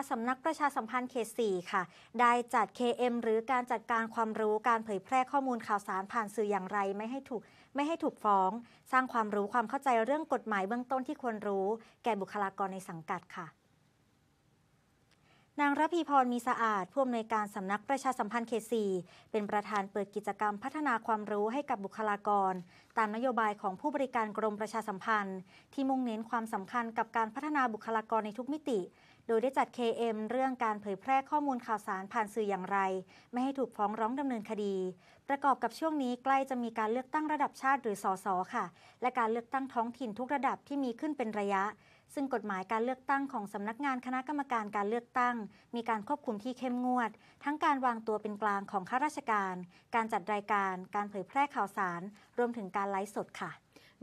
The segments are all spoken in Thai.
ะะสำนักประชาสัมพันธ์เขต4ค่ะ ได้จัด KM หรือการจัดการความรู้การเผยแพร่ข้อมูลข่าวสารผ่านสื่ออย่างไรไม่ให้ถูกไม่ให้ถูกฟ้อง สร้างความรู้ความเข้าใจเรื่องกฎหมายเบื้องต้นที่ควรรู้ แก่บุคลากรในสังกัดค่ะนางรพีพรมีสะอาดผู้อำนวยการสำนักประชาสัมพันธ์เขตสีเป็นประธานเปิดกิจกรรมพัฒนาความรู้ให้กับบุคลากร ตามนโยบายของผู้บริการกรมประชาสัมพันธ์ ที่มุ่งเน้นความสำคัญกับการพัฒนาบุคลากรในทุกมิติ โดยได้จัด KM เรื่องการเผยแพร่ข้อมูลข่าวสารผ่านสื่ออย่างไร ไม่ให้ถูกฟ้องร้องดำเนินคดี ประกอบกับช่วงนี้ใกล้จะมีการเลือกตั้งระดับชาติหรือสอสอค่ะ และการเลือกตั้งท้องถิ่นทุกระดับที่มีขึ้นเป็นระยะซึ่งกฎหมายการเลือกตั้งของสำนักงานคณะกรรมการการเลือกตั้ง มีการควบคุมที่เข้มงวด ทั้งการวางตัวเป็นกลางของข้าราชการ การจัดรายการ การเผยแพร่ข่าวสาร รวมถึงการไลฟ์สดค่ะ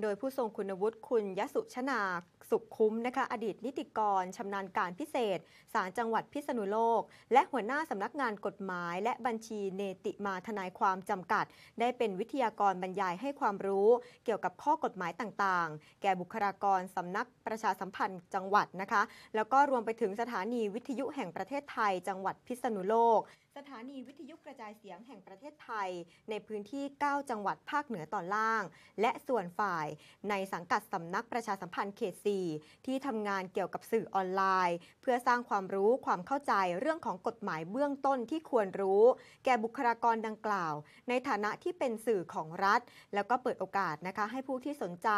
โดยผู้ทรงคุณวุฒิคุณยสุชนา สุขคุ้มนะคะอดีตนิติกรชำนาญการพิเศษศาลจังหวัดพิษณุโลก และหัวหน้าสำนักงานกฎหมาย และบัญชีเนติมาทนายความจำกัด ได้เป็นวิทยากรบรรยายให้ความรู้ เกี่ยวกับข้อกฎหมายต่าง ๆ แก่บุคลากรสำนักประชาสัมพันธ์จังหวัดนะคะ แล้วก็รวมไปถึงสถานีวิทยุแห่งประเทศไทย จังหวัดพิษณุโลกสถานีวิทยุกระจายเสียงแห่งประเทศไทยในพื้นที่9จังหวัดภาคเหนือตอนล่าง และส่วนฝ่ายในสังกัดสำนักประชาสัมพันธ์เขต4ที่ทำงานเกี่ยวกับสื่อออนไลน์ เพื่อสร้างความรู้ความเข้าใจเรื่องของกฎหมายเบื้องต้นที่ควรรู้ แก่บุคลากรดังกล่าว ในฐานะที่เป็นสื่อของรัฐ แล้วก็เปิดโอกาสนะคะ ให้ผู้ที่สนใจ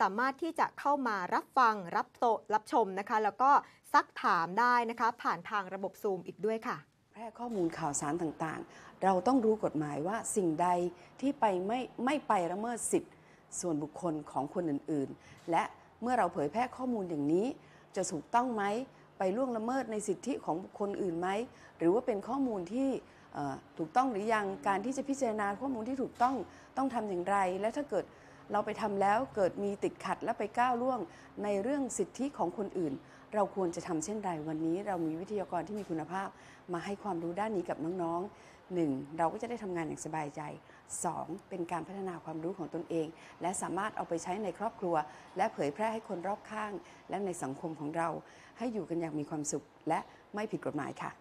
สามารถที่จะเข้ามารับฟัง รับโตรับชมนะคะแล้วก็ซักถามได้นะคะผ่านทางระบบซูมอีกด้วยค่ะแพร่ข้อมูลข่าวสารต่างๆ เราต้องรู้กฎหมายว่าสิ่งใดที่ไปไม่ไม่ไปละเมิดสิทธิ์ส่วนบุคคลของคนอื่น ๆ และเมื่อเราเผยแพร่ข้อมูลอย่างนี้จะถูกต้องไหมไปล่วงละเมิดในสิทธิของบุคคลอื่นไหม หรือว่าเป็นข้อมูลที่ถูกต้องหรือยังการที่จะพิจารณาข้อมูลที่ถูกต้องต้องทำอย่างไร และถ้าเกิดเราไปทำแล้วเกิดมีติดขัดและไปก้าวล่วงในเรื่องสิทธิของคนอื่น เราควรจะทำเช่นใดวันนี้ เรามีวิทยากรที่มีคุณภาพมาให้ความรู้ด้านนี้กับน้องๆ 1. เราก็จะได้ทำงานอย่างสบายใจ 2. เป็นการพัฒนาความรู้ของตนเอง และสามารถเอาไปใช้ในครอบครัว และเผยแพร่ให้คนรอบข้างและในสังคมของเรา ให้อยู่กันอย่างมีความสุขและไม่ผิดกฎหมายค่ะ